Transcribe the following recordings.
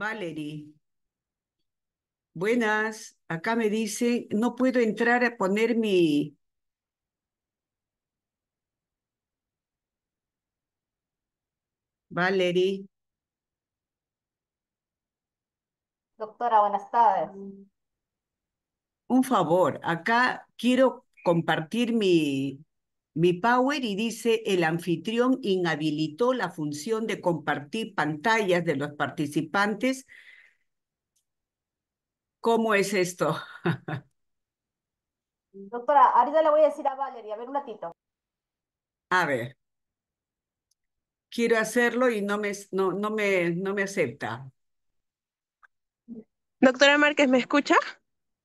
Valerie. Buenas, acá me dice, no puedo entrar a poner mi... Valerie. Doctora, buenas tardes. Un favor, acá quiero compartir mi, mi Power y dice, el anfitrión inhabilitó la función de compartir pantallas de los participantes. ¿Cómo es esto? Doctora, ahorita le voy a decir a Valeria, a ver un ratito. A ver. Quiero hacerlo y no me, no, no me, no me acepta. Doctora Márquez, ¿me escucha?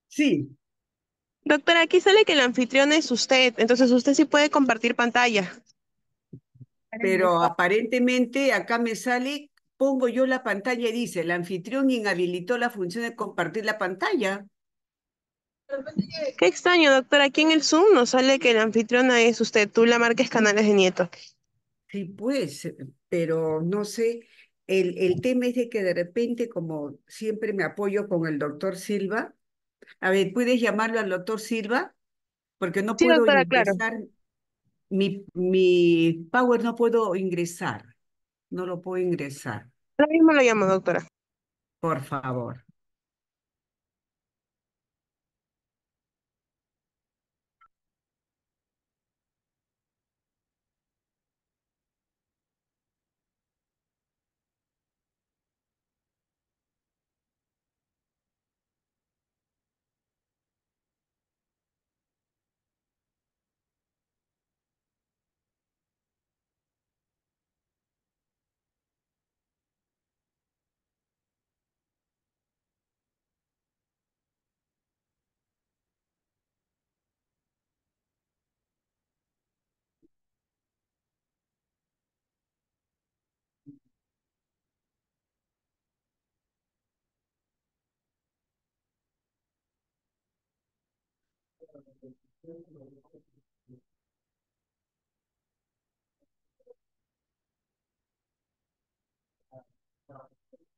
Sí. Doctora, aquí sale que el anfitrión es usted, entonces usted sí puede compartir pantalla. Pero aparentemente acá me sale, pongo yo la pantalla y dice, el anfitrión inhabilitó la función de compartir la pantalla. Qué extraño, doctora. Aquí en el Zoom no sale que el anfitrión es usted. Tú la marques canales de nieto. Sí, pues, pero no sé. El, el tema es de que de repente, como siempre me apoyo con el doctor Silva, a ver, ¿puedes llamarlo al doctor Silva? Porque no puedo ingresar, mi, mi Power no puedo ingresar, no lo puedo ingresar. Ahora mismo lo llamo, doctora. Por favor.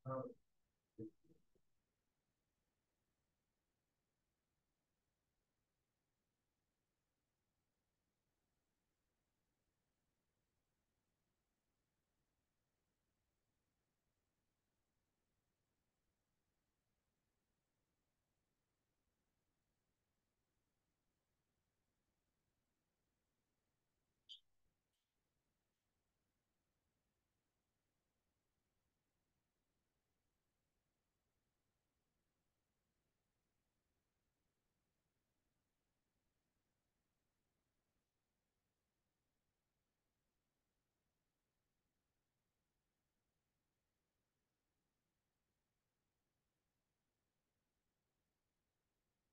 Um,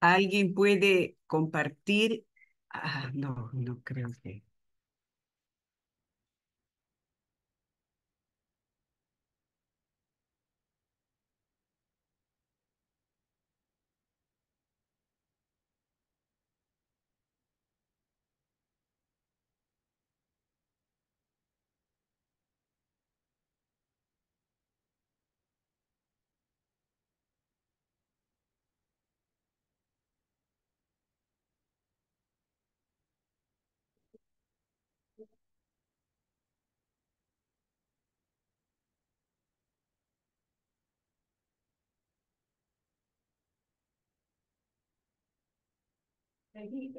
¿Alguien puede compartir? Ah, no, no creo que. Thank you.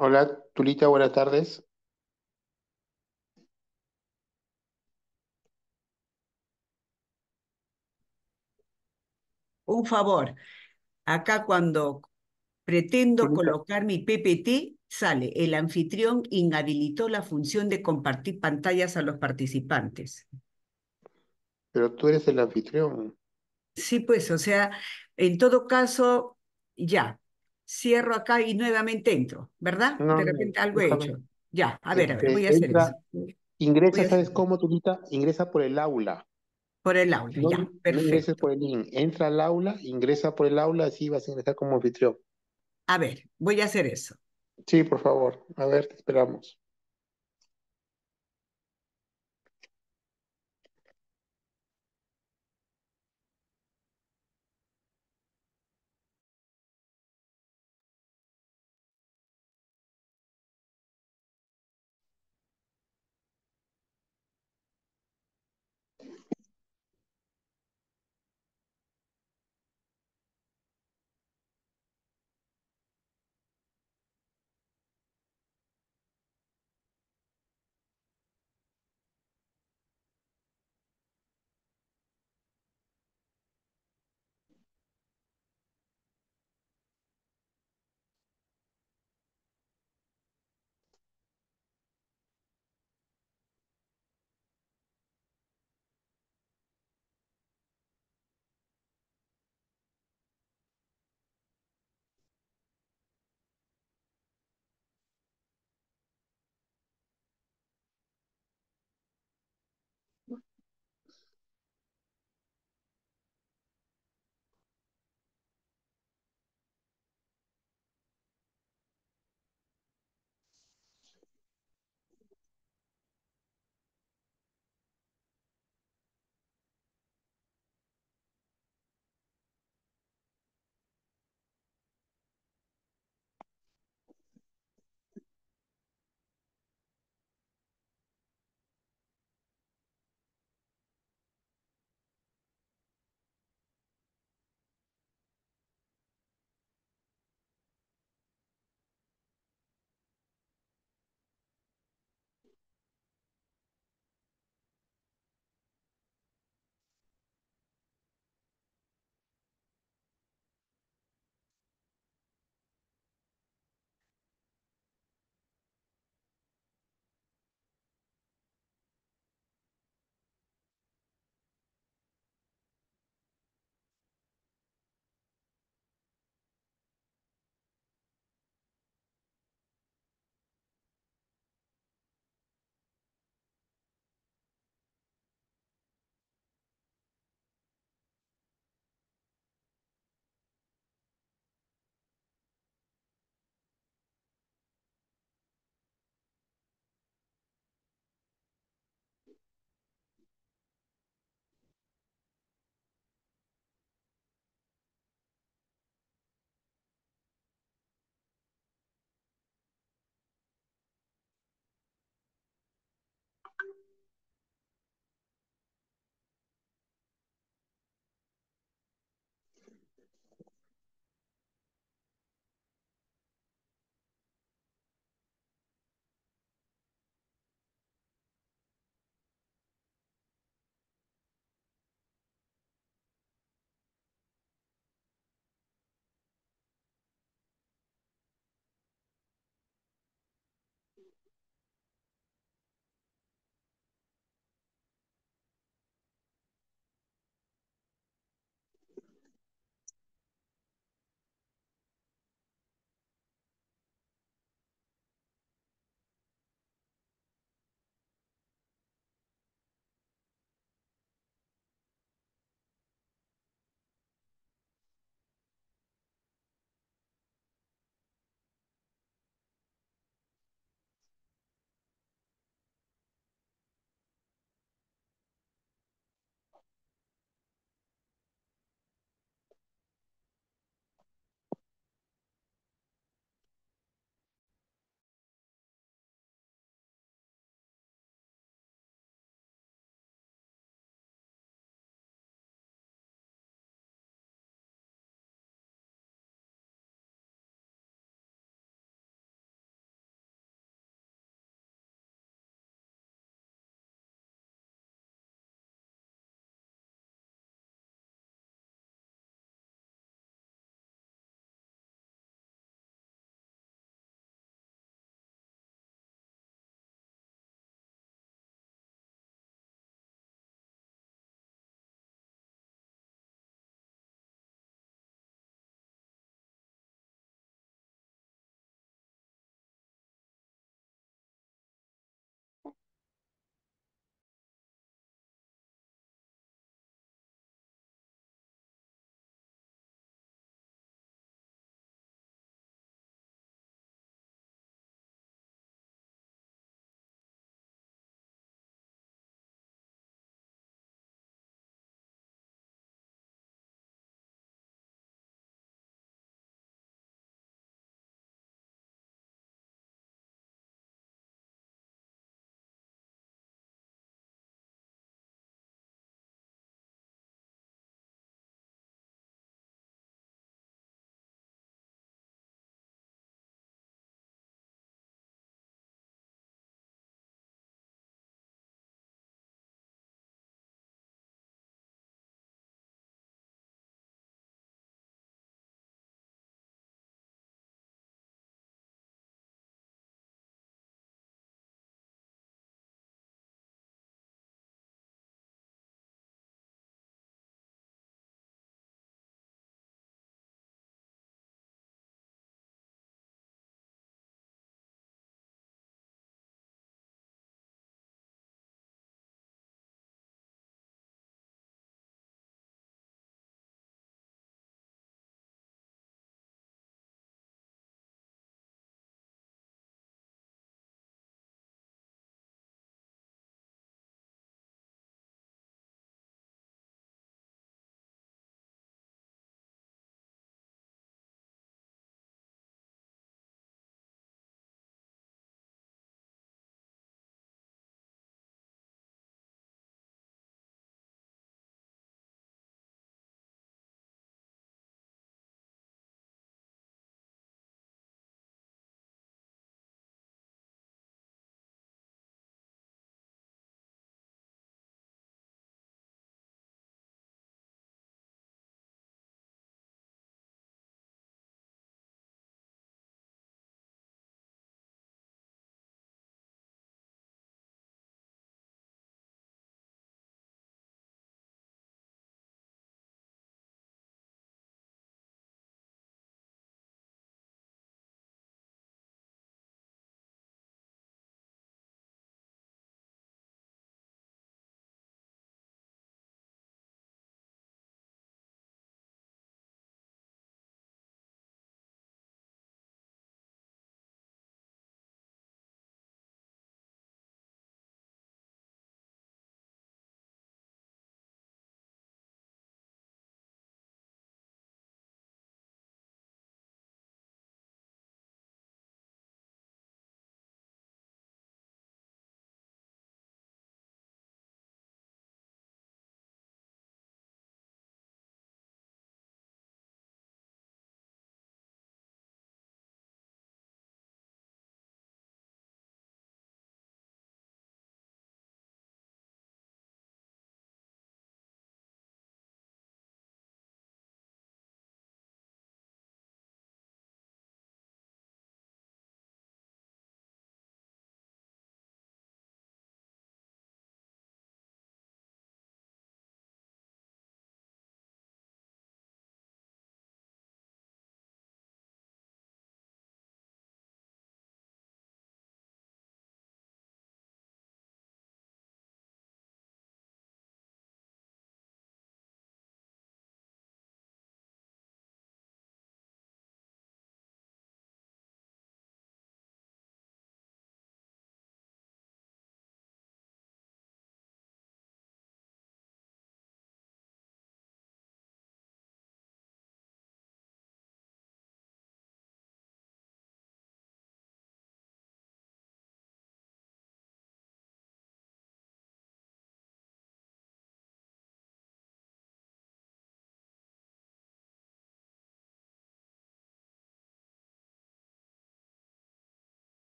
Hola, Tulita, buenas tardes. Un favor, acá cuando pretendo colocar mi PPT, sale, el anfitrión inhabilitó la función de compartir pantallas a los participantes. Pero tú eres el anfitrión. Sí, pues, o sea, en todo caso, ya, cierro acá y nuevamente entro, ¿verdad? de repente algo he hecho. Ya, a ver, este, voy a hacer eso. Ingresa, ¿sabes cómo, Tulita? Ingresa por el aula. Por el aula, ya, perfecto. No por el link. Entra al aula, ingresa por el aula, así vas a ingresar como anfitrión. A ver, voy a hacer eso. Sí, por favor. A ver, te esperamos.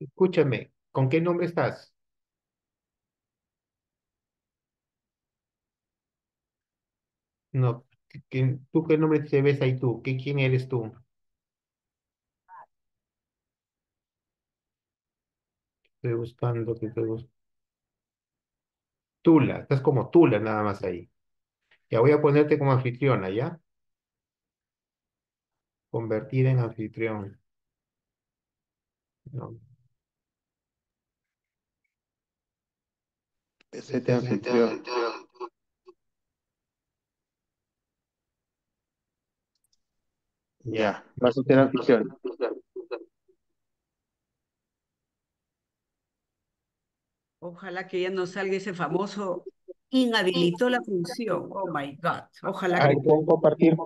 Escúchame, ¿con qué nombre estás? No, ¿tú qué nombre te ves ahí tú? ¿Qué, quién eres tú? Estoy buscando, que te buscando. Tula, estás como Tula nada más ahí. Ya voy a ponerte como anfitriona, ¿ya? Convertir en anfitrión. No. Ya, vas a función. Ojalá que ya no salga ese famoso inhabilitó la función. Oh my God. Ojalá que. compartir.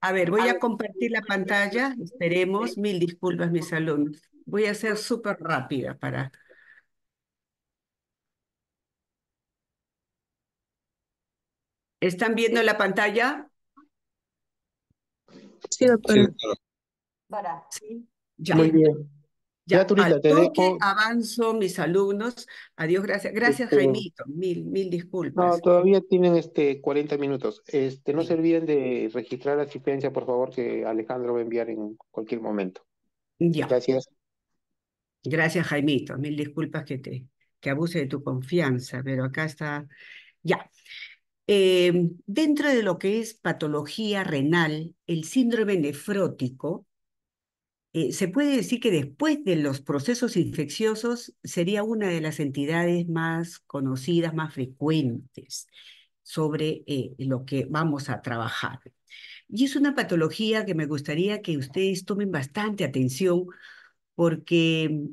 A ver, voy a compartir la pantalla. Esperemos. Mil disculpas, mis alumnos. Voy a ser súper rápida para ¿Están viendo la pantalla? Sí, doctora. Para. Sí. Ya. Muy bien. Ya, ya turista, te que avanzo, mis alumnos. Adiós, gracias. Gracias, este, Jaimito. Mil, mil disculpas. No, todavía tienen este 40 minutos. Este, no se olviden de registrar la asistencia, por favor, que Alejandro va a enviar en cualquier momento. Ya. Gracias. Gracias, Jaimito. Mil disculpas que te que abuse de tu confianza, pero acá está. Ya. Eh, dentro de lo que es patología renal, el síndrome nefrótico, eh, se puede decir que después de los procesos infecciosos sería una de las entidades más conocidas, más frecuentes sobre eh, lo que vamos a trabajar. Y es una patología que me gustaría que ustedes tomen bastante atención porque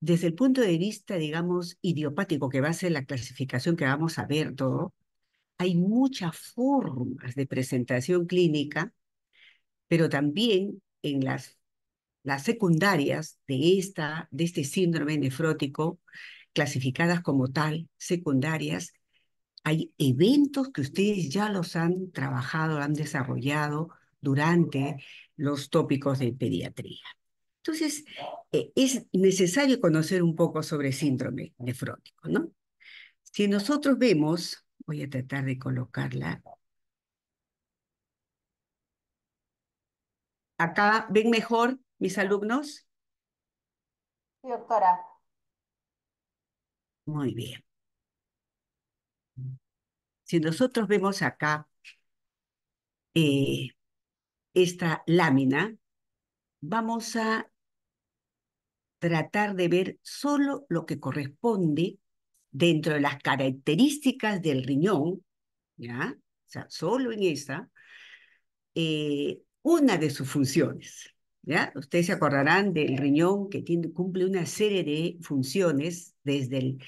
desde el punto de vista, digamos, idiopático, que va a ser la clasificación que vamos a ver todo, hay muchas formas de presentación clínica, pero también en las, secundarias de, esta, de este síndrome nefrótico, clasificadas como tal, secundarias, hay eventos que ustedes ya los han trabajado, han desarrollado durante los tópicos de pediatría. Entonces, eh, es necesario conocer un poco sobre síndrome nefrótico, ¿no? Si nosotros vemos Voy a tratar de colocarla. Acá, ¿ven mejor mis alumnos? Sí, doctora. Muy bien. Si nosotros vemos acá eh, esta lámina, vamos a tratar de ver solo lo que corresponde dentro de las características del riñón, ¿ya? sea, solo en esa, eh, una de sus funciones. Ustedes se acordarán del riñón que cumple una serie de funciones desde el,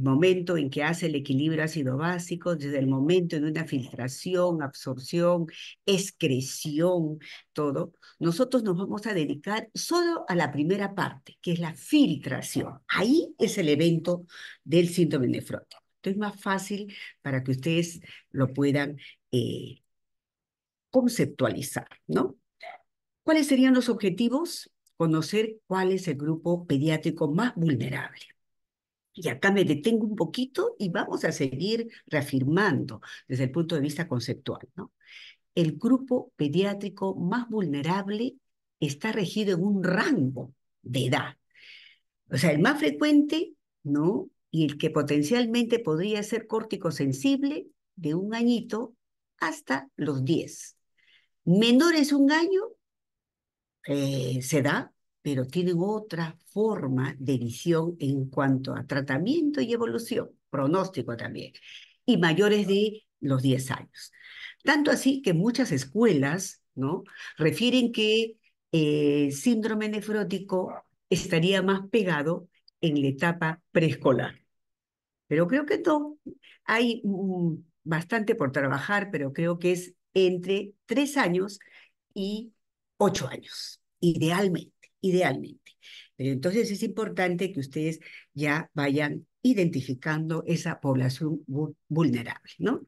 momento en que hace el equilibrio ácido básico, desde el momento en una filtración, absorción, excreción, todo. Nosotros nos vamos a dedicar solo a la primera parte, que es la filtración. Ahí es el evento del síndrome nefrótico. esto es más fácil para que ustedes lo puedan eh, conceptualizar, ¿no? ¿Cuáles serían los objetivos? Conocer cuál es el grupo pediátrico más vulnerable. Y acá me detengo un poquito y vamos a seguir reafirmando desde el punto de vista conceptual. ¿no? El grupo pediátrico más vulnerable está regido en un rango de edad. O sea, el más frecuente, ¿no? Y el que potencialmente podría ser córtico sensible de un añito hasta los 10. Menores un año, eh, se da, pero tienen otra forma de visión en cuanto a tratamiento y evolución, pronóstico también, y mayores de los 10 años. Tanto así que muchas escuelas ¿no? refieren que eh, síndrome nefrótico estaría más pegado en la etapa preescolar. Pero creo que no. Hay bastante por trabajar, pero creo que es entre tres años y ocho años, idealmente, idealmente. Pero entonces es importante que ustedes ya vayan identificando esa población vulnerable, ¿no?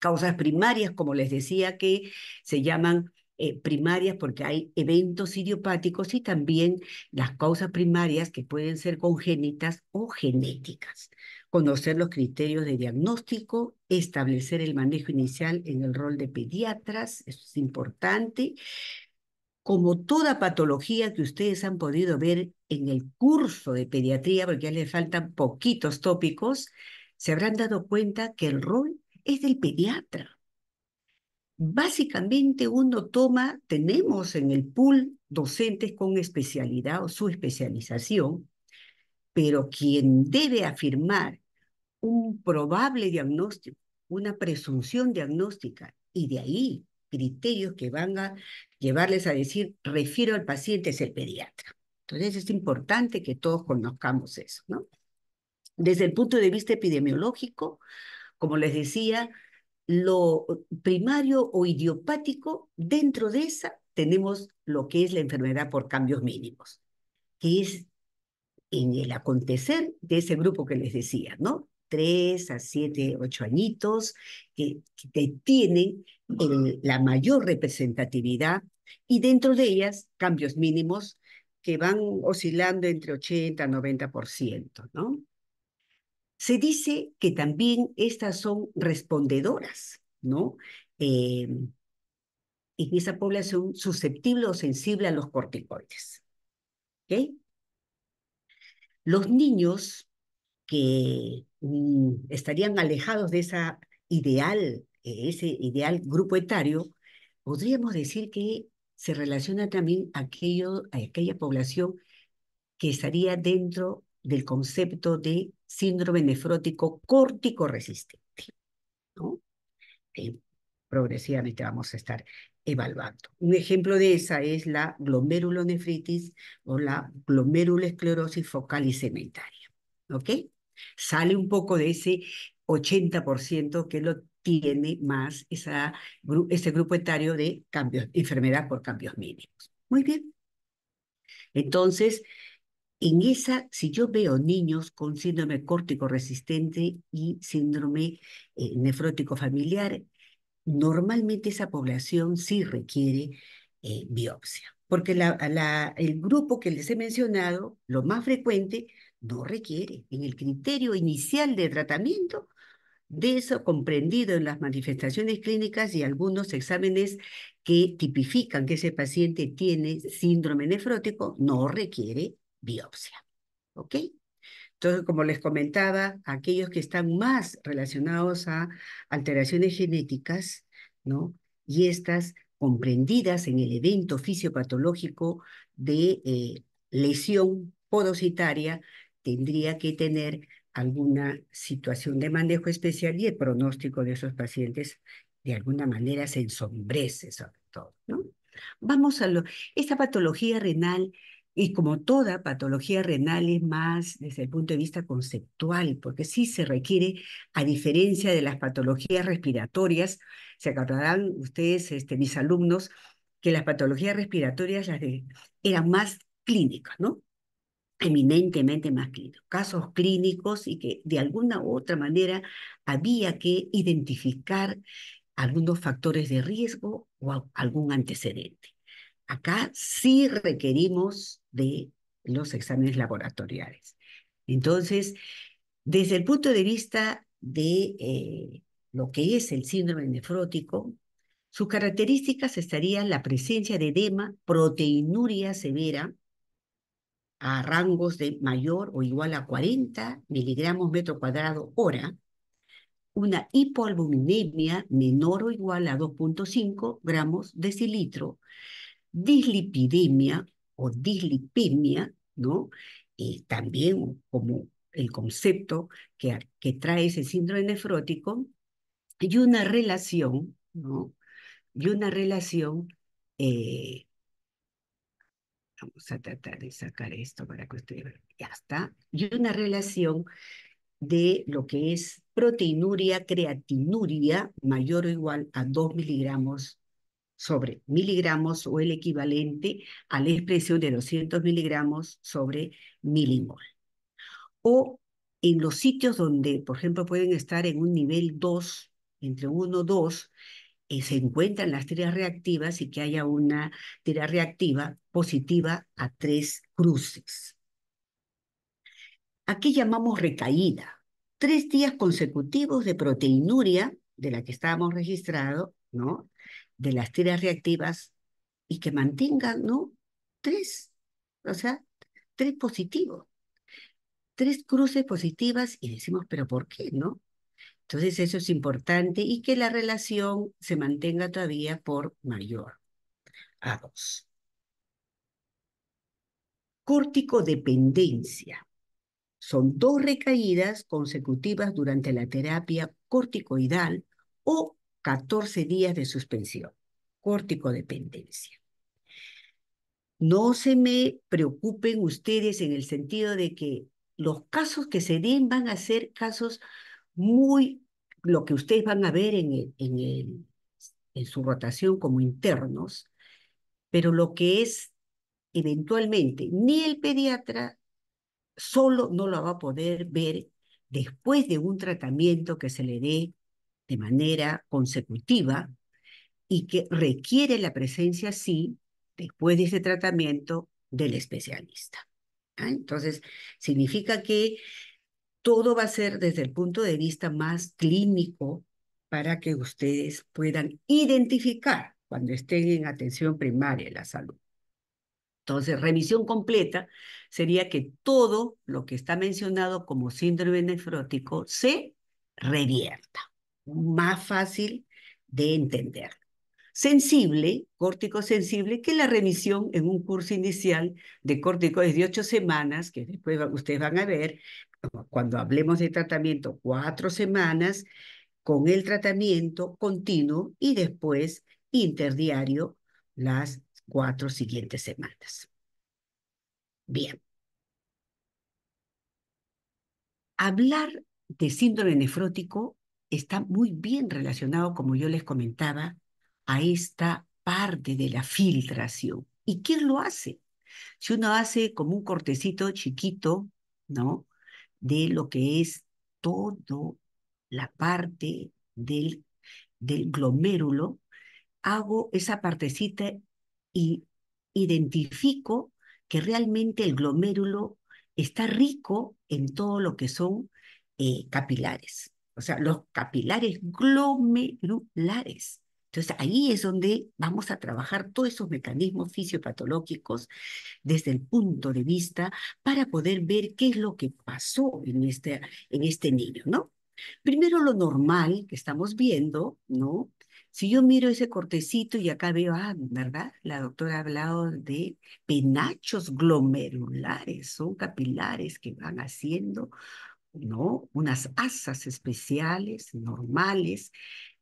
Causas primarias, como les decía, que se llaman eh, primarias porque hay eventos idiopáticos y también las causas primarias que pueden ser congénitas o genéticas conocer los criterios de diagnóstico, establecer el manejo inicial en el rol de pediatras, eso es importante. Como toda patología que ustedes han podido ver en el curso de pediatría, porque ya les faltan poquitos tópicos, se habrán dado cuenta que el rol es del pediatra básicamente uno toma, tenemos en el pool docentes con especialidad o su especialización, pero quien debe afirmar un probable diagnóstico, una presunción diagnóstica, y de ahí criterios que van a llevarles a decir, refiero al paciente, es el pediatra. Entonces es importante que todos conozcamos eso, ¿no? Desde el punto de vista epidemiológico, como les decía, lo primario o idiopático, dentro de esa tenemos lo que es la enfermedad por cambios mínimos, que es en el acontecer de ese grupo que les decía, ¿no? Tres a siete, ocho añitos, que, tienen la mayor representatividad y dentro de ellas cambios mínimos que van oscilando entre 80 a 90%, ¿no? Se dice que también estas son respondedoras, ¿no? Y em, en esa población susceptible o sensible a los corticoides. ¿ok? Los niños que mm, estarían alejados de esa ideal, eh, ese ideal grupo etario, podríamos decir que se relaciona también aquello, a aquella población que estaría dentro del concepto de síndrome nefrótico córtico resistente. progresivamente vamos a estar evaluando. Un ejemplo de esa es la glomerulonefritis o la esclerosis focal y cementaria. ¿Ok? Sale un poco de ese 80% que lo tiene más esa, ese grupo etario de cambios, enfermedad por cambios mínimos. Muy bien. Entonces, en esa, si yo veo niños con síndrome córtico resistente y síndrome eh, nefrótico familiar, normalmente esa población sí requiere eh, biopsia, porque el grupo que les he mencionado, lo más frecuente, no requiere en el criterio inicial de tratamiento de eso comprendido en las manifestaciones clínicas y algunos exámenes que tipifican que ese paciente tiene síndrome nefrótico, no requiere biopsia. ¿Ok? Entonces, como les comentaba, aquellos que están más relacionados a alteraciones genéticas, y estas comprendidas en el evento fisiopatológico de eh, lesión podocitaria tendría que tener alguna situación de manejo especial y el pronóstico de esos pacientes de alguna manera se ensombrece sobre todo, Vamos a lo... Esta patología renal y como toda patología renal es más desde el punto de vista conceptual, porque sí se requiere, a diferencia de las patologías respiratorias, se acordarán ustedes, este, mis alumnos, que las patologías respiratorias eran más clínicas, ¿no? Eminentemente más clínicas. casos clínicos y que de alguna u otra manera había que identificar algunos factores de riesgo o algún antecedente. Acá sí requerimos de los exámenes laboratoriales. Entonces, desde el punto de vista de eh, lo que es el síndrome nefrótico, sus características estarían la presencia de edema, proteinuria severa a rangos de mayor o igual a 40 miligramos metro cuadrado hora, una hipoalbuminemia menor o igual a 2.5 gramos decilitro, dislipidemia o dislipemia, ¿no? y eh, también como el concepto que, que trae ese síndrome nefrótico, y una relación, ¿no? Y una relación, eh, vamos a tratar de sacar esto para que ustedes vean, ya está, y una relación de lo que es proteinuria, creatinuria mayor o igual a 2 miligramos sobre miligramos o el equivalente a la expresión de 200 miligramos sobre milimol. O en los sitios donde, por ejemplo, pueden estar en un nivel 2, entre 1 y 2, se encuentran las tiras reactivas y que haya una tira reactiva positiva a tres cruces. Aquí llamamos recaída. Tres días consecutivos de proteinuria, de la que estábamos registrado, ¿no? de las tiras reactivas y que mantengan, ¿no? Tres, o sea, tres positivos. Tres cruces positivas y decimos, pero ¿por qué, no? Entonces eso es importante y que la relación se mantenga todavía por mayor a dos. Córtico-dependencia. Son dos recaídas consecutivas durante la terapia corticoidal o 14 días de suspensión, dependencia. No se me preocupen ustedes en el sentido de que los casos que se den van a ser casos muy, lo que ustedes van a ver en, en, el, en su rotación como internos, pero lo que es eventualmente, ni el pediatra solo no lo va a poder ver después de un tratamiento que se le dé de manera consecutiva y que requiere la presencia, sí, después de ese tratamiento del especialista. ¿ah? Entonces, significa que todo va a ser desde el punto de vista más clínico para que ustedes puedan identificar cuando estén en atención primaria la salud. Entonces, remisión completa sería que todo lo que está mencionado como síndrome nefrótico se revierta más fácil de entender. Sensible, córtico sensible, que la remisión en un curso inicial de córtico es de ocho semanas, que después ustedes van a ver, cuando hablemos de tratamiento, cuatro semanas, con el tratamiento continuo y después interdiario las cuatro siguientes semanas. Bien. Hablar de síndrome nefrótico está muy bien relacionado, como yo les comentaba, a esta parte de la filtración. ¿Y quién lo hace? Si uno hace como un cortecito chiquito, ¿no? De lo que es todo la parte del, del glomérulo, hago esa partecita y identifico que realmente el glomérulo está rico en todo lo que son eh, capilares o sea, los capilares glomerulares. Entonces ahí es donde vamos a trabajar todos esos mecanismos fisiopatológicos desde el punto de vista para poder ver qué es lo que pasó en este, en este niño, ¿no? Primero lo normal que estamos viendo, ¿no? Si yo miro ese cortecito y acá veo, ah, ¿verdad? La doctora ha hablado de penachos glomerulares, son capilares que van haciendo ¿no? Unas asas especiales, normales,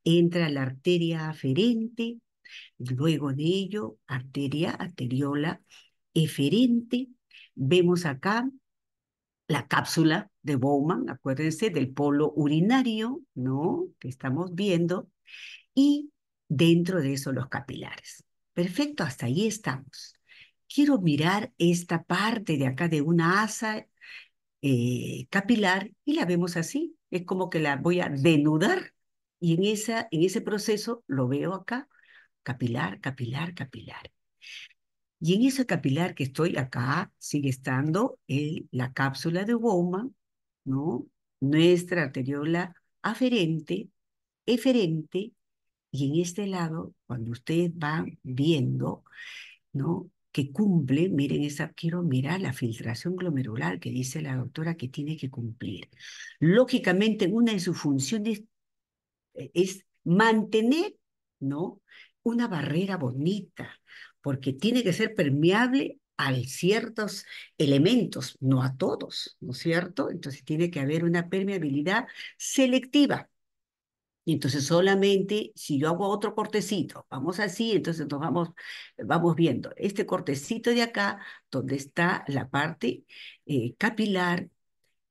entra la arteria aferente, luego de ello, arteria arteriola eferente. Vemos acá la cápsula de Bowman, acuérdense, del polo urinario, ¿no? Que estamos viendo, y dentro de eso los capilares. Perfecto, hasta ahí estamos. Quiero mirar esta parte de acá de una asa eh, capilar y la vemos así. Es como que la voy a denudar y en, esa, en ese proceso lo veo acá, capilar, capilar, capilar. Y en ese capilar que estoy acá sigue estando la cápsula de Bowman, ¿no? nuestra arteriola aferente, eferente, y en este lado, cuando ustedes van viendo, ¿no? que cumple, miren esa, quiero mirar la filtración glomerular que dice la doctora que tiene que cumplir. Lógicamente, una de sus funciones eh, es mantener, ¿no? Una barrera bonita, porque tiene que ser permeable a ciertos elementos, no a todos, ¿no es cierto? Entonces tiene que haber una permeabilidad selectiva. Y entonces solamente si yo hago otro cortecito, vamos así, entonces nos vamos, vamos viendo este cortecito de acá, donde está la parte eh, capilar,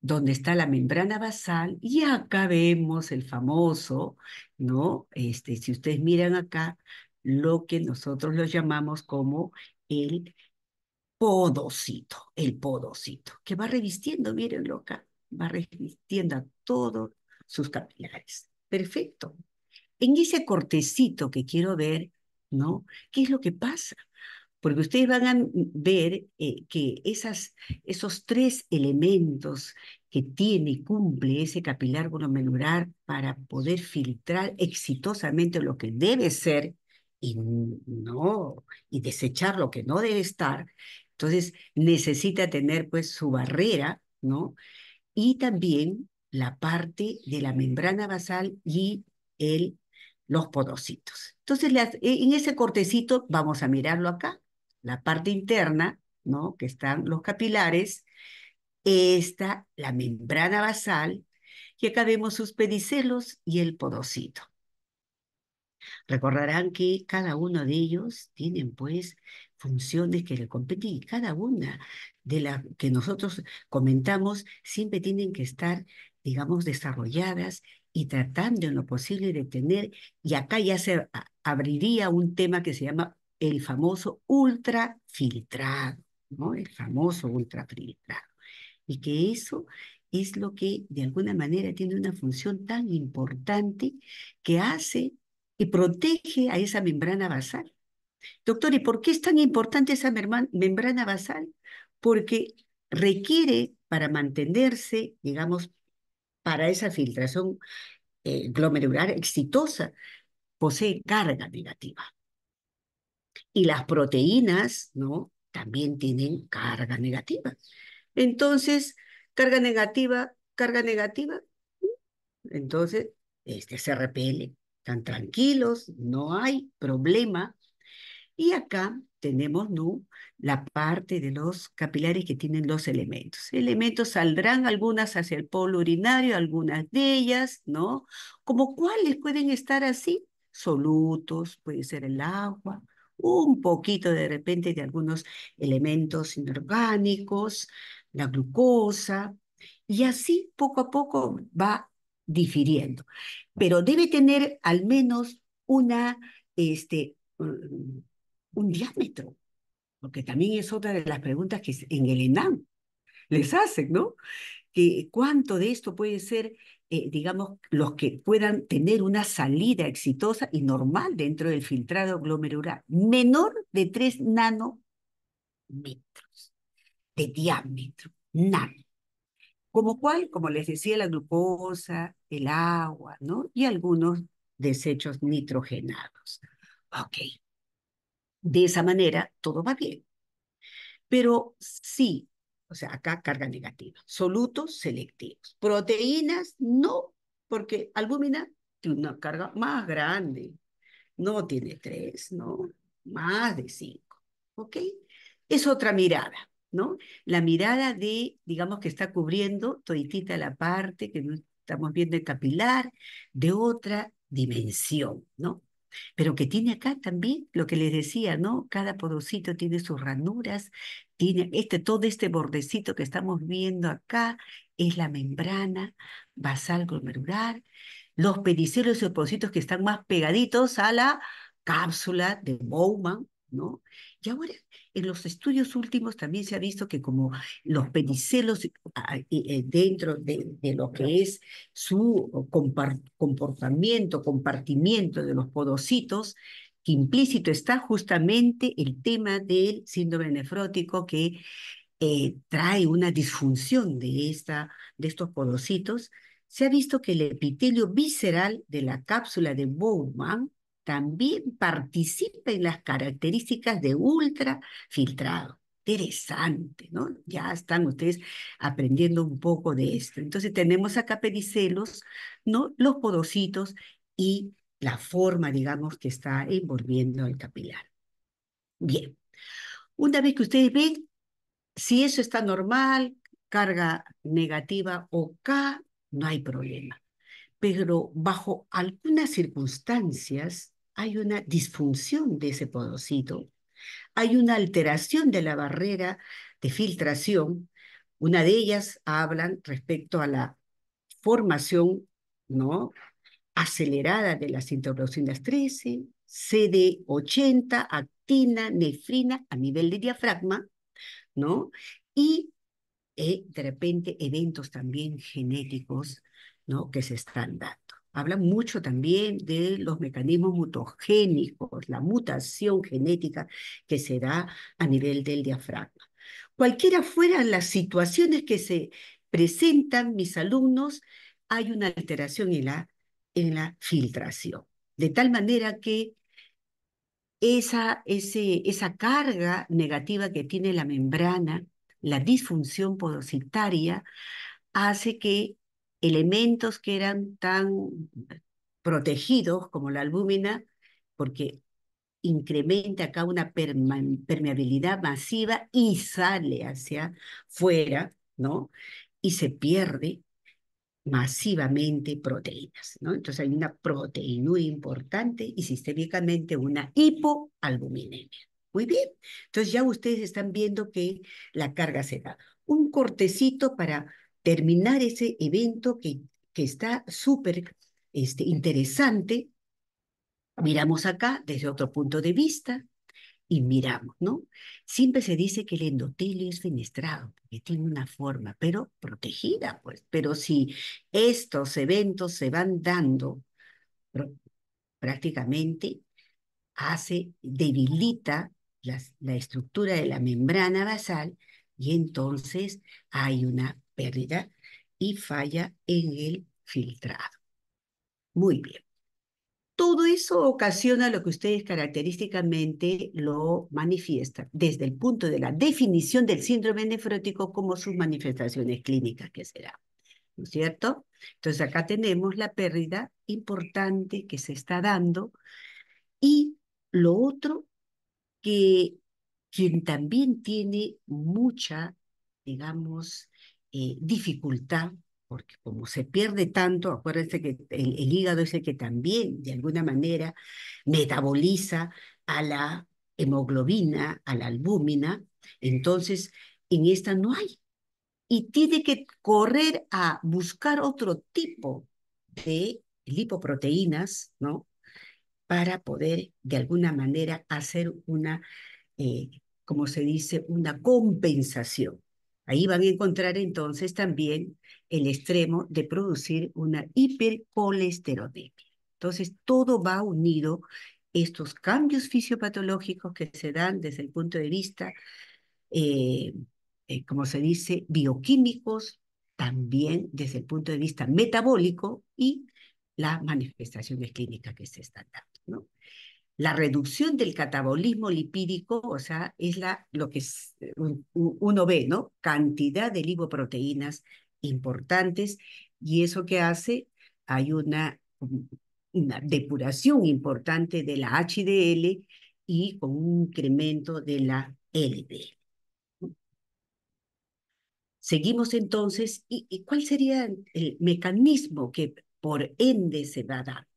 donde está la membrana basal, y acá vemos el famoso, ¿no? Este, si ustedes miran acá, lo que nosotros lo llamamos como el podocito, el podocito, que va revistiendo, mirenlo acá, va revistiendo a todos sus capilares. Perfecto. En ese cortecito que quiero ver, ¿no? ¿Qué es lo que pasa? Porque ustedes van a ver eh, que esas, esos tres elementos que tiene y cumple ese capilar glomerular para poder filtrar exitosamente lo que debe ser y no y desechar lo que no debe estar, entonces necesita tener pues su barrera, ¿no? Y también la parte de la membrana basal y el, los podocitos. Entonces, e, en ese cortecito vamos a mirarlo acá, la parte interna, ¿no? Que están los capilares, está la membrana basal, y acá vemos sus pedicelos y el podocito. Recordarán que cada uno de ellos tienen pues funciones que le competen y cada una de las que nosotros comentamos siempre tienen que estar digamos, desarrolladas y tratando en lo posible de tener, y acá ya se abriría un tema que se llama el famoso ultrafiltrado, ¿no? El famoso ultrafiltrado. Y que eso es lo que de alguna manera tiene una función tan importante que hace y protege a esa membrana basal. Doctor, ¿y por qué es tan importante esa membrana basal? Porque requiere para mantenerse, digamos, para esa filtración eh, glomerular exitosa posee carga negativa. Y las proteínas, ¿no? También tienen carga negativa. Entonces, carga negativa, carga negativa, entonces este, se repele. Están tranquilos, no hay problema y acá tenemos ¿no? la parte de los capilares que tienen los elementos. Elementos saldrán algunas hacia el polo urinario, algunas de ellas, ¿no? Como cuáles pueden estar así, solutos, puede ser el agua, un poquito de repente de algunos elementos inorgánicos, la glucosa, y así poco a poco va difiriendo. Pero debe tener al menos una este, un diámetro? Porque también es otra de las preguntas que en el ENAM les hacen, ¿no? Que cuánto de esto puede ser, eh, digamos, los que puedan tener una salida exitosa y normal dentro del filtrado glomerular, menor de 3 nanómetros de diámetro, nano. Como cual, como les decía, la glucosa, el agua, ¿no? Y algunos desechos nitrogenados. Ok de esa manera todo va bien. Pero sí, o sea, acá carga negativa, solutos selectivos. Proteínas, no, porque albúmina tiene una carga más grande, no tiene tres, no, más de cinco, ¿ok? Es otra mirada, ¿no? La mirada de, digamos, que está cubriendo toditita la parte que estamos viendo el capilar, de otra dimensión, ¿no? pero que tiene acá también lo que les decía, ¿no? Cada podocito tiene sus ranuras, tiene este, todo este bordecito que estamos viendo acá es la membrana basal glomerular, los pedicelos y podocitos que están más pegaditos a la cápsula de Bowman, ¿no? Y ahora en los estudios últimos también se ha visto que como los pedicelos ah, ah, eh, dentro de, lo que es su comportamiento, compartimiento de los podocitos, que implícito está justamente el tema del síndrome nefrótico que eh, trae una disfunción de, esta, de estos podocitos, se ha visto que el epitelio visceral de la cápsula de Bowman también participa en las características de ultrafiltrado. Interesante, ¿no? Ya están ustedes aprendiendo un poco de esto. Entonces tenemos acá pedicelos, ¿no? Los podocitos y la forma, digamos, que está envolviendo el capilar. Bien. Una vez que ustedes ven si eso está normal, carga negativa o K, no hay problema. Pero bajo algunas circunstancias, hay una disfunción de ese podocito, hay una alteración de la barrera de filtración. Una de ellas hablan respecto a la formación ¿no? acelerada de las interleucinas 13, CD80, actina, nefrina a nivel de diafragma, ¿no? Y eh, de repente eventos también genéticos, ¿no? Que se están dando habla mucho también de los mecanismos mutogénicos, la mutación genética que se da a nivel del diafragma. Cualquiera fueran las situaciones que se presentan mis alumnos, hay una alteración en la, en la filtración. De tal manera que esa, ese, esa carga negativa que tiene la membrana, la disfunción podocitaria, hace que elementos que eran tan protegidos como la albúmina, porque incrementa acá una permeabilidad masiva y sale hacia fuera, ¿no? Y se pierde masivamente proteínas, ¿no? Entonces hay una proteína muy importante y sistémicamente una hipoalbuminemia. Muy bien, entonces ya ustedes están viendo que la carga se da. Un cortecito para terminar ese evento que, que está súper este, interesante, miramos acá desde otro punto de vista y miramos, ¿no? Siempre se dice que el endotelio es fenestrado, que tiene una forma, pero protegida, pues. Pero si estos eventos se van dando prácticamente, hace, debilita la estructura de la membrana basal y entonces hay una pérdida y falla en el filtrado. Muy bien. Todo eso ocasiona lo que ustedes característicamente lo manifiestan desde el punto de la definición del síndrome nefrótico como sus manifestaciones clínicas que será. ¿No es cierto? Entonces acá tenemos la pérdida importante que se está dando y lo otro que quien también tiene mucha, digamos, eh, dificultad, porque como se pierde tanto, acuérdense que el, hígado es el que también, de alguna manera, metaboliza a la hemoglobina, a la albúmina, entonces en esta no hay. Y tiene que correr a buscar otro tipo de lipoproteínas, ¿no? Para poder, de alguna manera, hacer una, eh, como se dice, una compensación. Ahí van a encontrar entonces también el extremo de producir una hipercolesterolemia. Entonces, todo va unido, estos cambios fisiopatológicos que se dan desde el punto de vista, eh, eh, como se dice, bioquímicos, también desde el punto de vista metabólico y las manifestaciones clínicas que se están dando. ¿no? la reducción del catabolismo lipídico, o sea, es la, lo que eh, uno ve, ¿no? Cantidad de lipoproteínas importantes y eso que hace, hay una, depuración importante de la HDL y con un incremento de la LDL. Seguimos entonces, ¿y, cuál sería el mecanismo que por ende se va dando?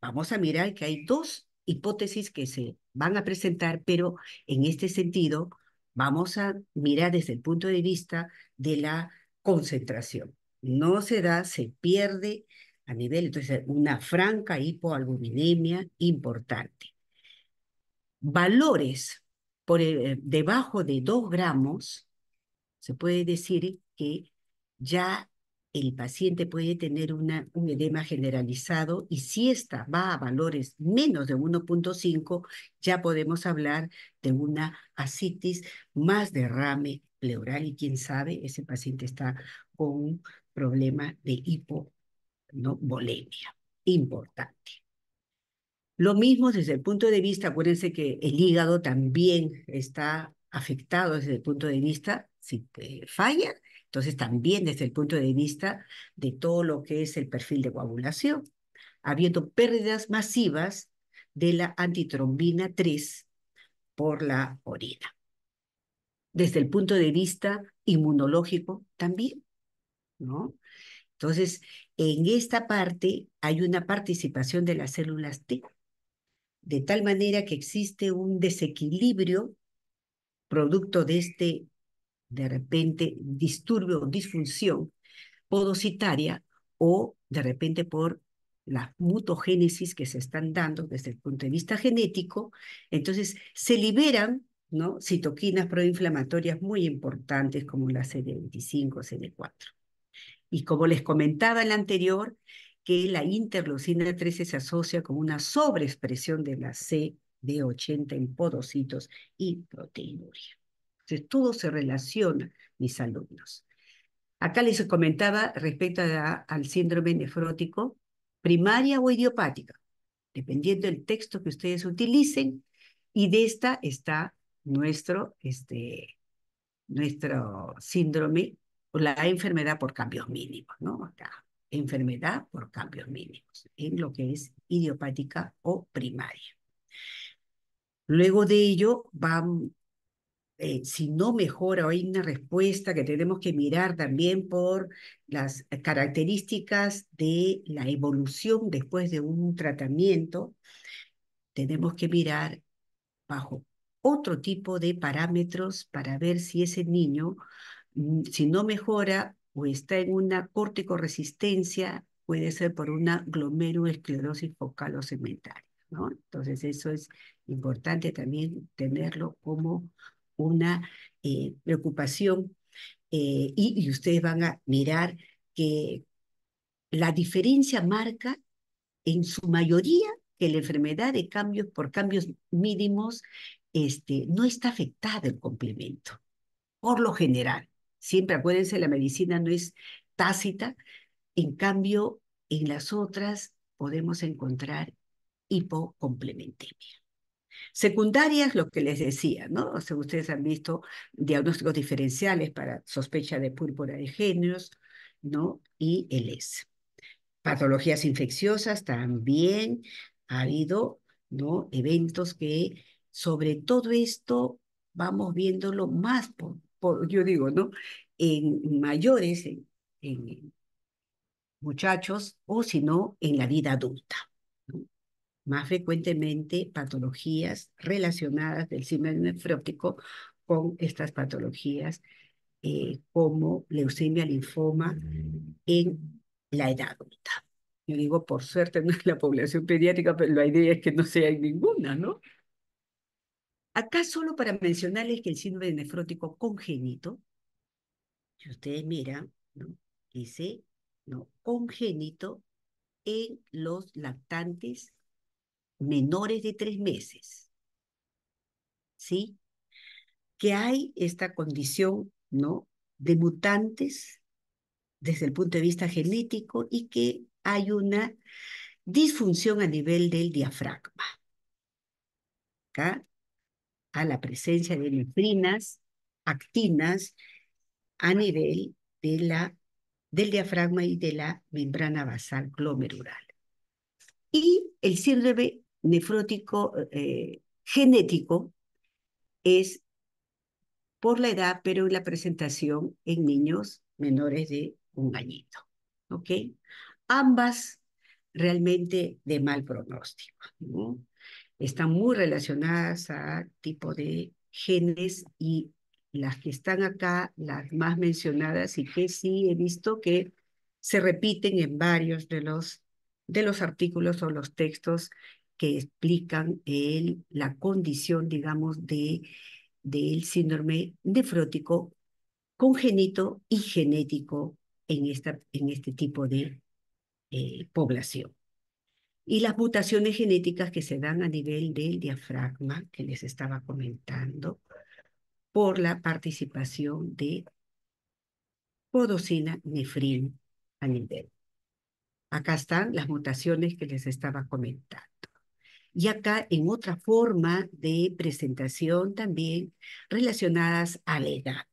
Vamos a mirar que hay dos hipótesis que se van a presentar, pero en este sentido vamos a mirar desde el punto de vista de la concentración. No se da, se pierde a nivel, entonces, una franca hipoalbuminemia importante. Valores por eh, debajo de 2 gramos, se puede decir que ya el paciente puede tener un edema generalizado y si ésta va a valores menos de 1.5, ya podemos hablar de una ascitis más derrame pleural y quién sabe, ese paciente está con un problema de hipovolemia importante. Lo mismo desde el punto de vista, acuérdense que el hígado también está afectado desde el punto de vista, si falla, entonces, también desde el punto de vista de todo lo que es el perfil de coagulación, habiendo pérdidas masivas de la antitrombina 3 por la orina. Desde el punto de vista inmunológico también, ¿no? Entonces, en esta parte hay una participación de las células T, de tal manera que existe un desequilibrio producto de este de repente disturbio o disfunción podocitaria o de repente por la mutogénesis que se están dando desde el punto de vista genético, entonces se liberan ¿no? citoquinas proinflamatorias muy importantes como la CD25, CD4. Y como les comentaba en la anterior, que la interleucina 13 se asocia con una sobreexpresión de la CD80 en podocitos y proteinuria. Entonces, todo se relaciona, mis alumnos. Acá les comentaba respecto al síndrome nefrótico primaria o idiopática, dependiendo del texto que ustedes utilicen, y de esta está nuestro, este, nuestro síndrome o la enfermedad por cambios mínimos, ¿no? Acá, enfermedad por cambios mínimos, en lo que es idiopática o primaria. Luego de ello van, eh, si no mejora o hay una respuesta que tenemos que mirar también por las características de la evolución después de un tratamiento, tenemos que mirar bajo otro tipo de parámetros para ver si ese niño, mm, si no mejora o está en una corticoresistencia, puede ser por una glomeruloesclerosis focal o segmentaria. ¿no? Entonces eso es importante también tenerlo como una eh, preocupación eh, y, ustedes van a mirar que la diferencia marca en su mayoría que la enfermedad de cambios por cambios mínimos este, no está afectada el complemento, por lo general. Siempre acuérdense, la medicina no es tácita, en cambio, en las otras podemos encontrar hipocomplementemia secundarias lo que les decía, ¿no? O sea, ustedes han visto diagnósticos diferenciales para sospecha de púrpura de géneros ¿no? Y el ES. Patologías infecciosas también ha habido, ¿no? Eventos que sobre todo esto vamos viéndolo más, por, yo digo, ¿no? En mayores, en muchachos, o si no, en la vida adulta más frecuentemente patologías relacionadas del síndrome nefrótico con estas patologías eh, como leucemia, linfoma mm. en la edad adulta. Yo digo, por suerte no es la población pediátrica, pero la idea es que no sea ninguna, ¿no? Acá solo para mencionarles que el síndrome nefrótico congénito, si ustedes miran, ¿no? dice, no, congénito en los lactantes menores de tres meses. ¿Sí? Que hay esta condición, ¿no? De mutantes desde el punto de vista genético y que hay una disfunción a nivel del diafragma. a la presencia de nefrinas, actinas, a nivel de la, del diafragma y de la membrana basal glomerular. Y el síndrome nefrótico eh, genético es por la edad, pero en la presentación en niños menores de un añito. ¿Ok? Ambas realmente de mal pronóstico. Están muy relacionadas a tipo de genes y las que están acá, las más mencionadas y que sí he visto que se repiten en varios de los, de los artículos o los textos que explican el, la condición, digamos, de, del síndrome nefrótico congénito y genético en, esta, en este tipo de eh, población. Y las mutaciones genéticas que se dan a nivel del diafragma, que les estaba comentando, por la participación de podocina nefrin a nivel. Acá están las mutaciones que les estaba comentando y acá en otra forma de presentación también relacionadas a la edad,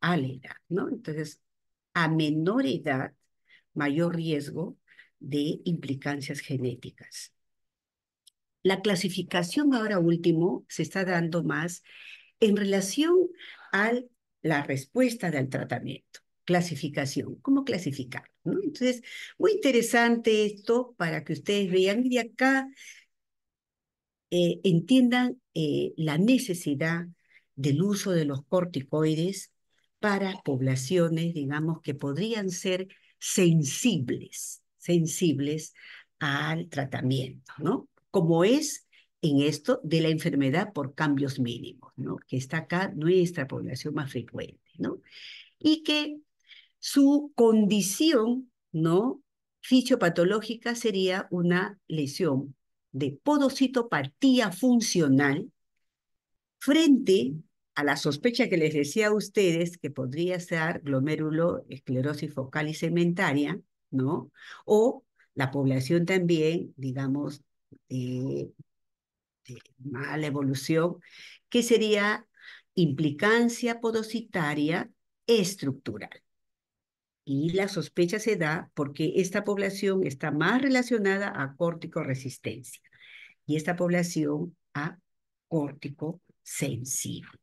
a la edad, ¿no? Entonces, a menor edad, mayor riesgo de implicancias genéticas. La clasificación ahora último se está dando más en relación a la respuesta del tratamiento. Clasificación, ¿cómo clasificar? Entonces, muy interesante esto para que ustedes vean. Y acá eh, entiendan eh, la necesidad del uso de los corticoides para poblaciones, digamos, que podrían ser sensibles, sensibles al tratamiento, ¿no? Como es en esto de la enfermedad por cambios mínimos, ¿no? Que está acá nuestra población más frecuente, ¿no? Y que su condición, ¿no? Fisiopatológica sería una lesión de podocitopatía funcional frente a la sospecha que les decía a ustedes que podría ser esclerosis focal y cementaria, ¿no? O la población también, digamos, de, mala evolución, que sería implicancia podocitaria estructural. Y la sospecha se da porque esta población está más relacionada a resistencia y esta población a córtico sensible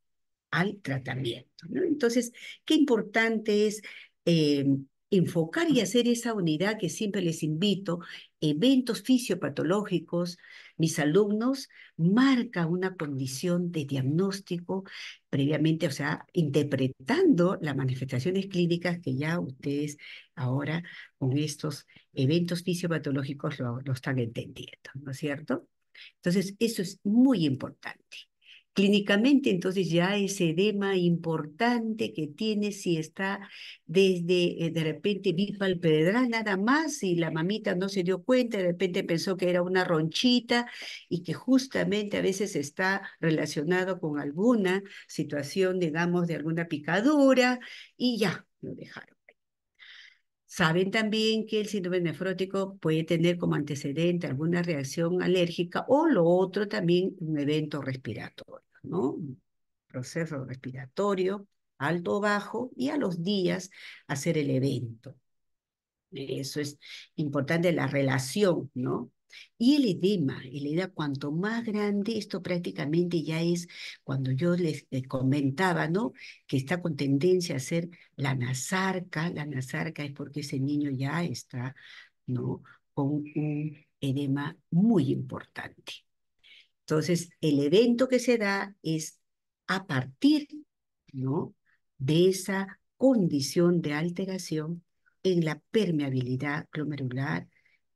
al tratamiento. ¿no? Entonces, qué importante es em, enfocar y hacer esa unidad que siempre les invito, eventos fisiopatológicos, mis alumnos marca una condición de diagnóstico previamente, o sea, interpretando las manifestaciones clínicas que ya ustedes ahora con estos eventos fisiopatológicos lo están entendiendo, ¿no es cierto? Entonces, eso es muy importante. Clínicamente, entonces, ya ese edema importante que tiene, si está desde eh, de repente bipalpedral nada más, y la mamita no se dio cuenta, de repente pensó que era una ronchita y que justamente a veces está relacionado con alguna situación, digamos, de alguna picadura, y ya lo dejaron. Saben también que el síndrome nefrótico puede tener como antecedente alguna reacción alérgica o lo otro también un evento respiratorio, ¿no? Un proceso respiratorio alto o bajo y a los días hacer el evento. Eso es importante, la relación, ¿no? Y el edema, el edema cuanto más grande, esto prácticamente ya es cuando yo les, comentaba, ¿no? Que está con tendencia a ser la nasarca, la nasarca es porque ese niño ya está, ¿no? Con un edema muy importante. Entonces, el evento que se da es a partir, ¿no? De esa condición de alteración en la permeabilidad glomerular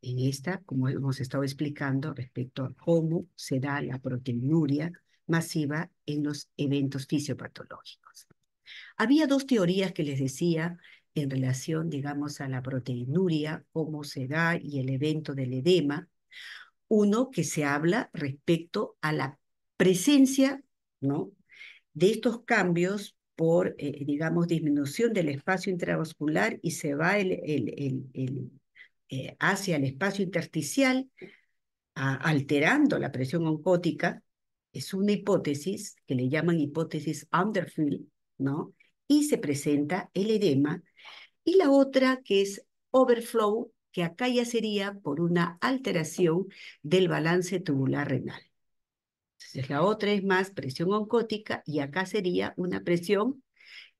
en esta, como hemos estado explicando respecto a cómo se da la proteinuria masiva en los eventos fisiopatológicos. Había dos teorías que les decía en relación, digamos, a la proteinuria, cómo se da y el evento del edema. Uno que se habla respecto a la presencia ¿no? de estos cambios por, eh, digamos, disminución del espacio intravascular y se va el, el, el eh, hacia el espacio intersticial, alterando la presión oncótica, es una hipótesis que le llaman hipótesis underfill ¿no? Y se presenta el edema. Y la otra que es overflow, que acá ya sería por una alteración del balance tubular renal. Entonces la otra es más presión oncótica y acá sería una presión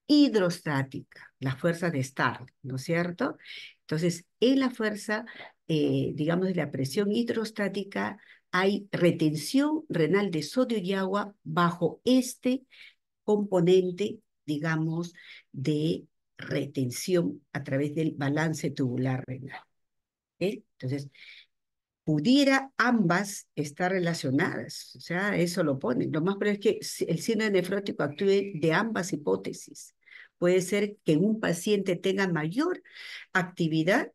hidrostática, la fuerza de estar, ¿no es cierto? Entonces, en la fuerza, eh, digamos, de la presión hidrostática, hay retención renal de sodio y agua bajo este componente, digamos, de retención a través del balance tubular renal. ¿eh? Entonces, pudiera ambas estar relacionadas, o sea, eso lo pone. Lo más probable es que el síndrome nefrótico actúe de ambas hipótesis. Puede ser que un paciente tenga mayor actividad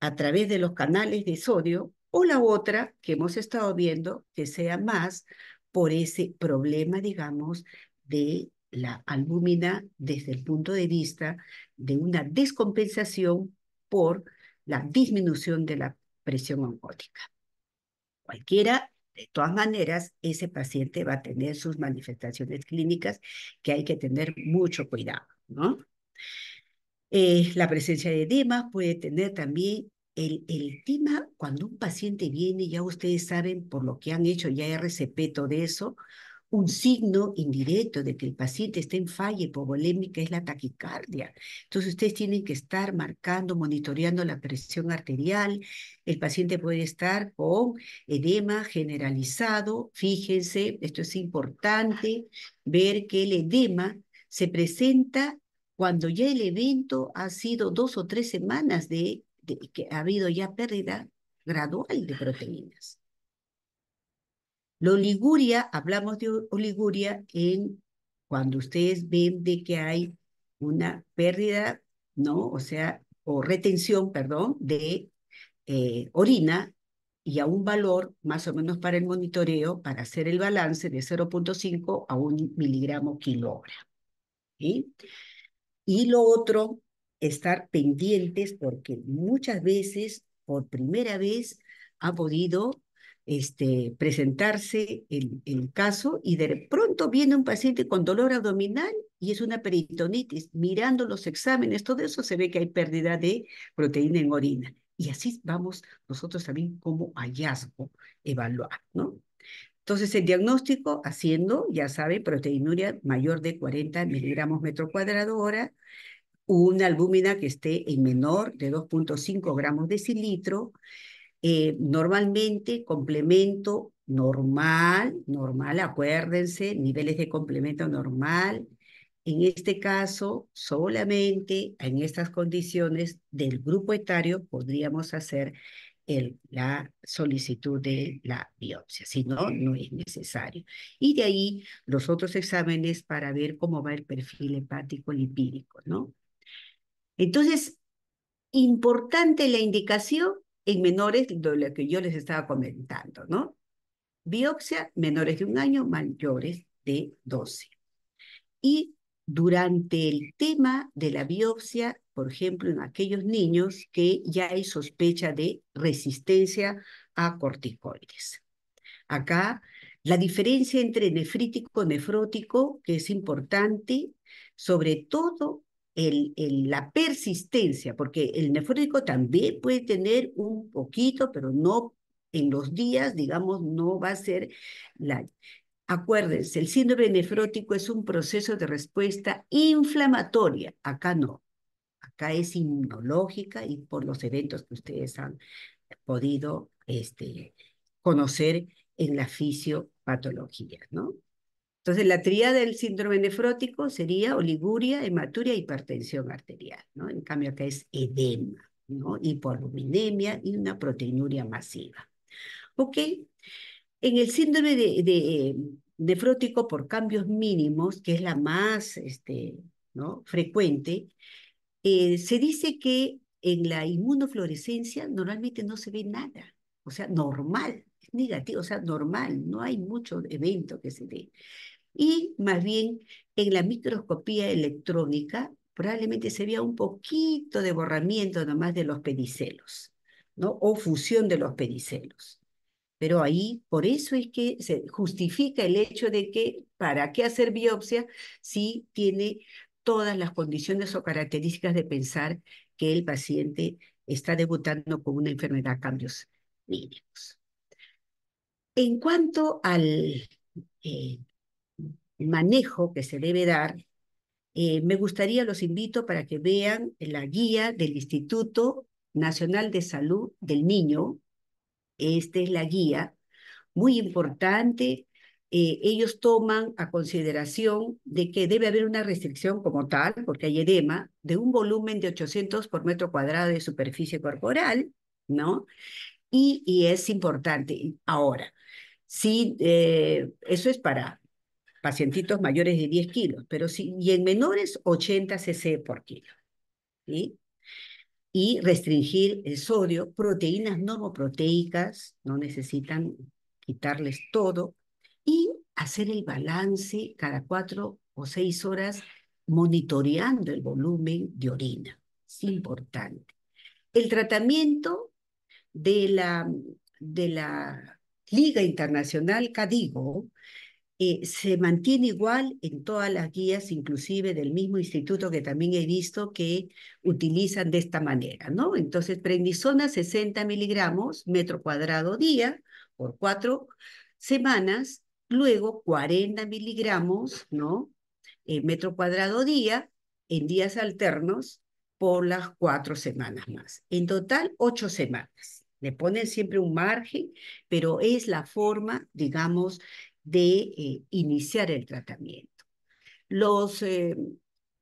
a través de los canales de sodio o la otra que hemos estado viendo que sea más por ese problema, digamos, de la albúmina desde el punto de vista de una descompensación por la disminución de la presión oncótica. Cualquiera, de todas maneras, ese paciente va a tener sus manifestaciones clínicas que hay que tener mucho cuidado. ¿no? Eh, la presencia de edema puede tener también el, el tema cuando un paciente viene, ya ustedes saben por lo que han hecho ya RCP, de eso, un signo indirecto de que el paciente está en falla hipovolémica es la taquicardia. Entonces ustedes tienen que estar marcando, monitoreando la presión arterial. El paciente puede estar con edema generalizado. Fíjense, esto es importante, ver que el edema se presenta cuando ya el evento ha sido dos o tres semanas de, que ha habido ya pérdida gradual de proteínas. La oliguria, hablamos de oliguria en cuando ustedes ven de que hay una pérdida, ¿no? O sea, o retención, perdón, de eh, orina y a un valor más o menos para el monitoreo, para hacer el balance de 0.5 a un miligramo kilogramo. Y lo otro, estar pendientes porque muchas veces, por primera vez, ha podido este, presentarse el, el, caso y de pronto viene un paciente con dolor abdominal y es una peritonitis. Mirando los exámenes, todo eso se ve que hay pérdida de proteína en orina. Y así vamos nosotros también como hallazgo evaluar, ¿no? Entonces, el diagnóstico haciendo, ya sabe, proteinuria mayor de 40 miligramos metro cuadrado hora, una albúmina que esté en menor de 2.5 gramos de eh, normalmente complemento normal, normal, acuérdense, niveles de complemento normal. En este caso, solamente en estas condiciones del grupo etario podríamos hacer la solicitud de la biopsia, si no, no es necesario. Y de ahí los otros exámenes para ver cómo va el perfil hepático lipídico, ¿no? Entonces, importante la indicación en menores de lo que yo les estaba comentando, ¿no? Biopsia, menores de un año, mayores de 12. Y durante el tema de la biopsia por ejemplo, en aquellos niños que ya hay sospecha de resistencia a corticoides. Acá la diferencia entre nefrítico y nefrótico, que es importante, sobre todo el, la persistencia, porque el nefrótico también puede tener un poquito, pero no en los días, digamos, no va a ser la... Acuérdense, el síndrome nefrótico es un proceso de respuesta inflamatoria, acá no es inmunológica y por los eventos que ustedes han podido este, conocer en la fisiopatología, ¿no? Entonces, la tríada del síndrome nefrótico sería oliguria, hematuria, hipertensión arterial, ¿no? En cambio, acá es edema, ¿no? Hipoluminemia y una proteinuria masiva. ¿Ok? En el síndrome de eh, nefrótico por cambios mínimos, que es la más este, ¿no? frecuente, eh, se dice que en la inmunofluorescencia normalmente no se ve nada, o sea, normal, es negativo, o sea, normal, no hay mucho evento que se ve. Y más bien en la microscopía electrónica probablemente se vea un poquito de borramiento nomás de los pedicelos, ¿no? O fusión de los pedicelos. Pero ahí, por eso es que se justifica el hecho de que, ¿para qué hacer biopsia si tiene todas las condiciones o características de pensar que el paciente está debutando con una enfermedad a cambios mínimos. En cuanto al eh, manejo que se debe dar, eh, me gustaría, los invito para que vean la guía del Instituto Nacional de Salud del Niño. Esta es la guía muy importante eh, ellos toman a consideración de que debe haber una restricción como tal, porque hay edema, de un volumen de 800 por metro cuadrado de superficie corporal, ¿no? Y, es importante. Ahora, eh, eso es para pacientitos mayores de 10 kilos, pero sí, y en menores 80 cc por kilo. ¿sí? Y restringir el sodio, proteínas normoproteicas, no necesitan quitarles todo, hacer el balance cada cuatro o seis horas monitoreando el volumen de orina. Es importante. El tratamiento de la, de la Liga Internacional Cadigo eh, se mantiene igual en todas las guías, inclusive del mismo instituto que también he visto que utilizan de esta manera, ¿no? Entonces, prendizona 60 miligramos, metro cuadrado día, por cuatro semanas, Luego, 40 miligramos, ¿no? en eh, metro cuadrado día, en días alternos, por las cuatro semanas más. En total, ocho semanas. Le ponen siempre un margen, pero es la forma, digamos, de eh, iniciar el tratamiento. Los, eh,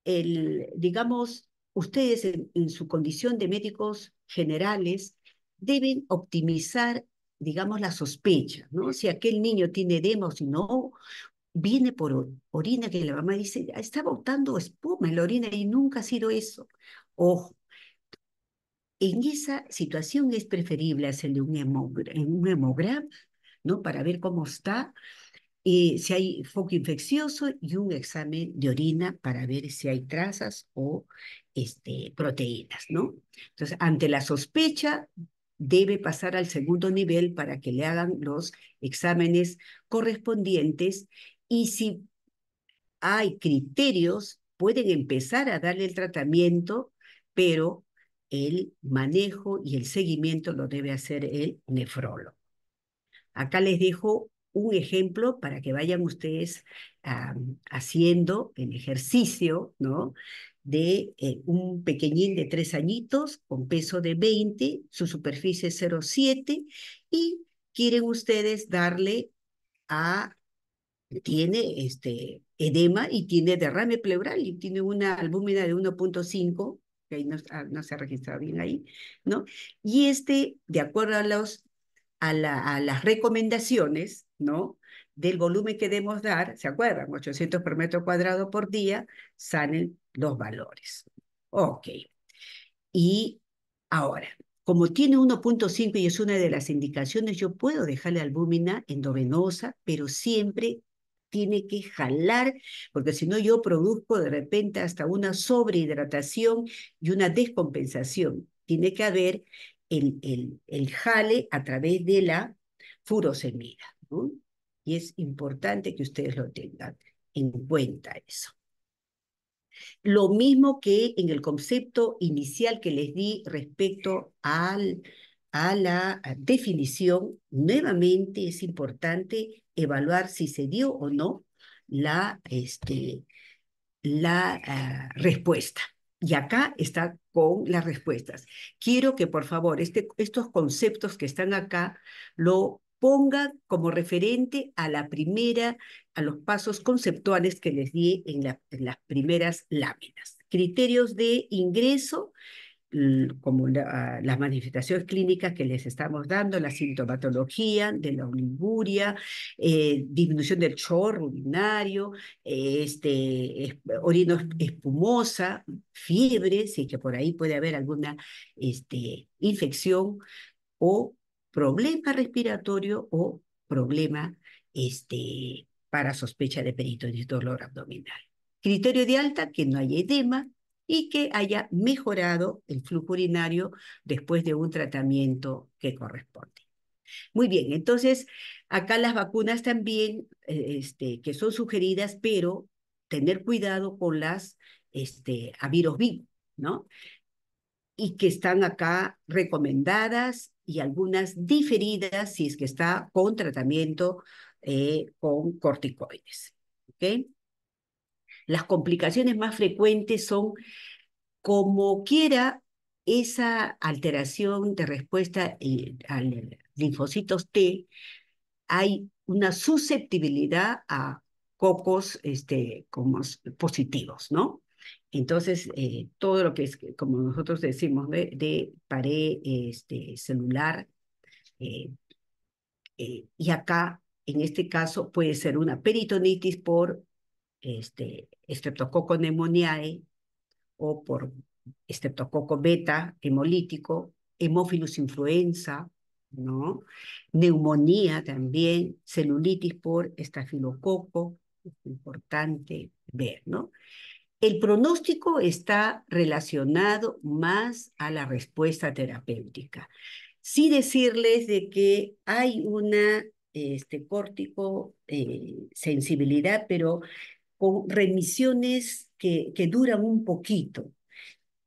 el, digamos, ustedes en su condición de médicos generales deben optimizar digamos, la sospecha, ¿no? Si aquel niño tiene edema o si no, viene por orina que la mamá dice, está botando espuma en la orina y nunca ha sido eso. Ojo, en esa situación es preferible hacerle un, un hemograma, ¿no? Para ver cómo está, y eh, si hay foco infeccioso y un examen de orina para ver si hay trazas o este, proteínas, ¿no? Entonces, ante la sospecha, debe pasar al segundo nivel para que le hagan los exámenes correspondientes y si hay criterios, pueden empezar a darle el tratamiento, pero el manejo y el seguimiento lo debe hacer el nefrólogo. Acá les dejo un ejemplo para que vayan ustedes haciendo el ejercicio, ¿no? de eh, un pequeñín de tres añitos con peso de 20, su superficie es 0,7 y quieren ustedes darle a, tiene este edema y tiene derrame pleural y tiene una albúmina de 1.5, que ahí no, ah, no, se ha registrado bien ahí, ¿no? Y este, de acuerdo a, los, a las recomendaciones, ¿no? del volumen que debemos dar, ¿se acuerdan? 800 por metro cuadrado por día, salen los valores. Ok. Y ahora, como tiene 1.5 y es una de las indicaciones, yo puedo dejar la albúmina endovenosa, pero siempre tiene que jalar, porque si no yo produzco de repente hasta una sobrehidratación y una descompensación. Tiene que haber el, el, jale a través de la furosemida. Y es importante que ustedes lo tengan en cuenta eso. Lo mismo que en el concepto inicial que les di respecto al, a la definición, nuevamente es importante evaluar si se dio o no la, este, la ah, respuesta. Y acá está con las respuestas. Quiero que por favor este, estos conceptos que están acá lo Pongan como referente a la primera, a los pasos conceptuales que les di en, las primeras láminas. Criterios de ingreso, como las manifestaciones clínicas que les estamos dando, la sintomatología de la oliguria, eh, disminución del chorro urinario, eh, este, espumosa, fiebre, si que por ahí puede haber alguna este, infección o problema respiratorio o problema este, para sospecha de peritonitis, dolor abdominal. Criterio de alta, que no haya edema y que haya mejorado el flujo urinario después de un tratamiento que corresponde. Muy bien, entonces acá las vacunas también, eh, este, que son sugeridas, pero tener cuidado con las este, a virus vivo, ¿no? y que están acá recomendadas y algunas diferidas si es que está con tratamiento eh, con corticoides. Las complicaciones más frecuentes son, como quiera, esa alteración de respuesta eh, al linfocitos T, hay una susceptibilidad a cocos este, como positivos, ¿no? Entonces, eh, todo lo que es, como nosotros decimos, de, de pared este, celular, eh, eh, y acá, en este caso, puede ser una peritonitis por este, pneumoniae o por estreptococo beta hemolítico, hemófilus influenza, ¿no? Neumonía también, celulitis por estafilococo, es importante ver, ¿no? El pronóstico está relacionado más a la respuesta terapéutica. Sí decirles de que hay una este, córtico eh, sensibilidad, pero con remisiones que, que duran un poquito,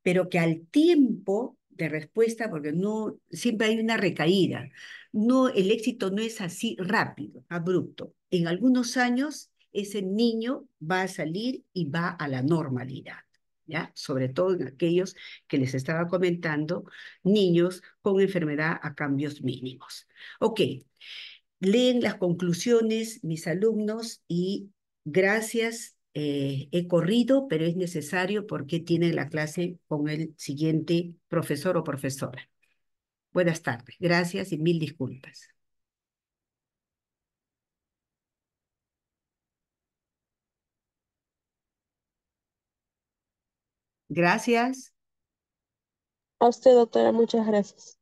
pero que al tiempo de respuesta, porque no siempre hay una recaída. No, el éxito no es así rápido, abrupto. En algunos años ese niño va a salir y va a la normalidad. ¿Ya? sobre todo en aquellos que les estaba comentando, niños con enfermedad a cambios mínimos. Ok, leen las conclusiones mis alumnos y gracias, eh, he corrido, pero es necesario porque tienen la clase con el siguiente profesor o profesora. Buenas tardes, gracias y mil disculpas. Gracias. A usted, doctora, muchas gracias.